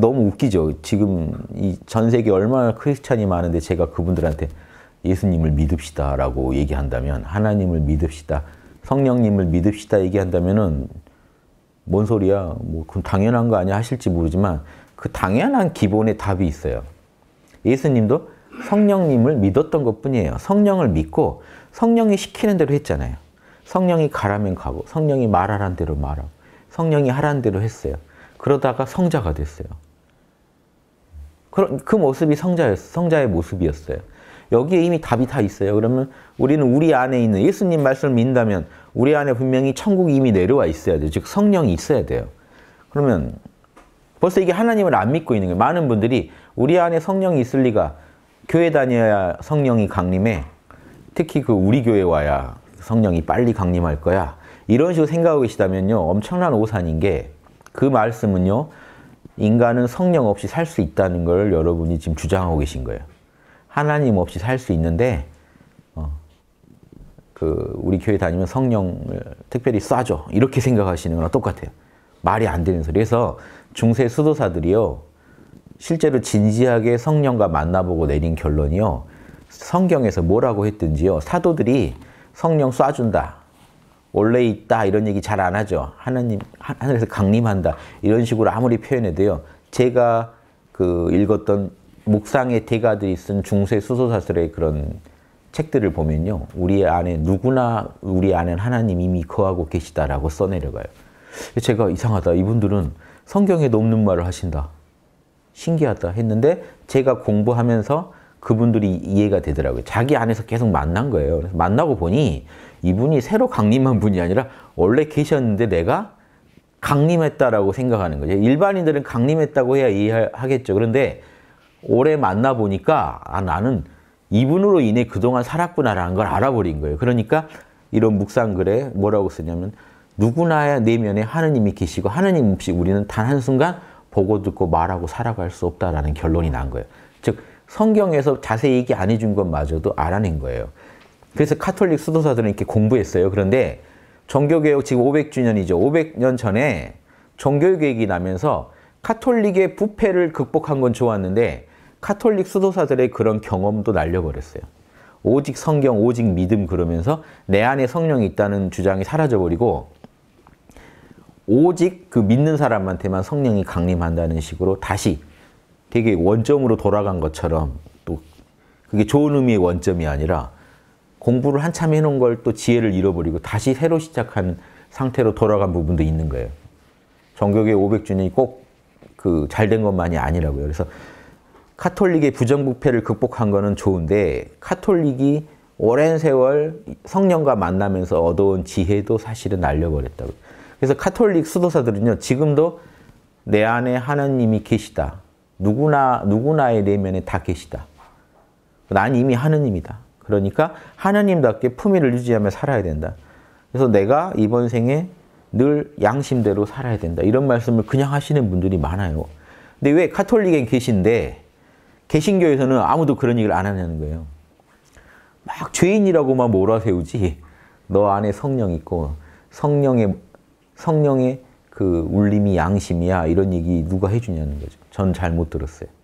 근데 너무 웃기죠. 지금 이 전 세계 얼마나 크리스찬이 많은데 제가 그분들한테 예수님을 믿읍시다라고 얘기한다면 하나님을 믿읍시다. 성령님을 믿읍시다 얘기한다면은 뭔 소리야? 뭐 그럼 당연한 거 아니야 하실지 모르지만 그 당연한 기본의 답이 있어요. 예수님도 성령님을 믿었던 것뿐이에요. 성령을 믿고 성령이 시키는 대로 했잖아요. 성령이 가라면 가고 성령이 말하란 대로 말하고 성령이 하란 대로 했어요. 그러다가 성자가 됐어요. 그그 모습이 성자였 성자의 모습이었어요. 여기에 이미 답이 다 있어요. 그러면 우리는 우리 안에 있는 예수님 말씀을 믿는다면 우리 안에 분명히 천국이 이미 내려와 있어야 돼요. 즉 성령이 있어야 돼요. 그러면 벌써 이게 하나님을 안 믿고 있는 거예요. 많은 분들이 우리 안에 성령이 있을 리가 교회 다녀야 성령이 강림해 특히 그 우리 교회 와야 성령이 빨리 강림할 거야 이런 식으로 생각하고 계시다면요 엄청난 오산인 게그 말씀은요. 인간은 성령 없이 살 수 있다는 걸 여러분이 지금 주장하고 계신 거예요. 하나님 없이 살 수 있는데 어, 그 우리 교회 다니면 성령을 특별히 쏴줘 이렇게 생각하시는 거랑 똑같아요. 말이 안 되는 소리. 그래서 중세 수도사들이요 실제로 진지하게 성령과 만나보고 내린 결론이요 성경에서 뭐라고 했든지요 사도들이 성령 쏴준다 원래 있다 이런 얘기 잘 안 하죠. 하나님 하늘에서 강림한다 이런 식으로 아무리 표현해도요. 제가 그 읽었던 묵상의 대가들이 쓴 중세 수소사설의 그런 책들을 보면요. 우리 안에 누구나 우리 안에 하나님 이미 거하고 계시다라고 써내려가요. 제가 이상하다. 이분들은 성경에 넘는 말을 하신다. 신기하다 했는데 제가 공부하면서 그분들이 이해가 되더라고요. 자기 안에서 계속 만난 거예요. 만나고 보니 이분이 새로 강림한 분이 아니라 원래 계셨는데 내가 강림했다라고 생각하는 거죠. 일반인들은 강림했다고 해야 이해하겠죠. 그런데 올해 만나 보니까 아 나는 이분으로 인해 그동안 살았구나라는 걸 알아버린 거예요. 그러니까 이런 묵상글에 뭐라고 쓰냐면 누구나 내면에 하느님이 계시고 하느님 없이 우리는 단 한순간 보고 듣고 말하고 살아갈 수 없다라는 결론이 난 거예요. 즉 성경에서 자세히 얘기 안 해준 것마저도 알아낸 거예요. 그래서 카톨릭 수도사들은 이렇게 공부했어요. 그런데 종교개혁 지금 500주년이죠. 500년 전에 종교개혁이 나면서 카톨릭의 부패를 극복한 건 좋았는데 카톨릭 수도사들의 그런 경험도 날려버렸어요. 오직 성경, 오직 믿음 그러면서 내 안에 성령이 있다는 주장이 사라져버리고 오직 그 믿는 사람한테만 성령이 강림한다는 식으로 다시 되게 원점으로 돌아간 것처럼 또 그게 좋은 의미의 원점이 아니라 공부를 한참 해놓은 걸 또 지혜를 잃어버리고 다시 새로 시작한 상태로 돌아간 부분도 있는 거예요. 정교계 500주년이 꼭 그 잘 된 것만이 아니라고요. 그래서 카톨릭의 부정부패를 극복한 거는 좋은데 카톨릭이 오랜 세월 성령과 만나면서 얻어온 지혜도 사실은 날려버렸다고. 그래서 카톨릭 수도사들은요, 지금도 내 안에 하나님이 계시다. 누구나, 누구나의 내면에 다 계시다. 난 이미 하느님이다. 그러니까 하나님답게 품위를 유지하며 살아야 된다. 그래서 내가 이번 생에 늘 양심대로 살아야 된다. 이런 말씀을 그냥 하시는 분들이 많아요. 근데 왜 카톨릭에 계신데 개신교에서는 아무도 그런 얘기를 안 하냐는 거예요. 막 죄인이라고만 몰아세우지. 너 안에 성령 있고 성령의 성령의 그 울림이 양심이야 이런 얘기 누가 해주냐는 거죠. 전잘못 들었어요.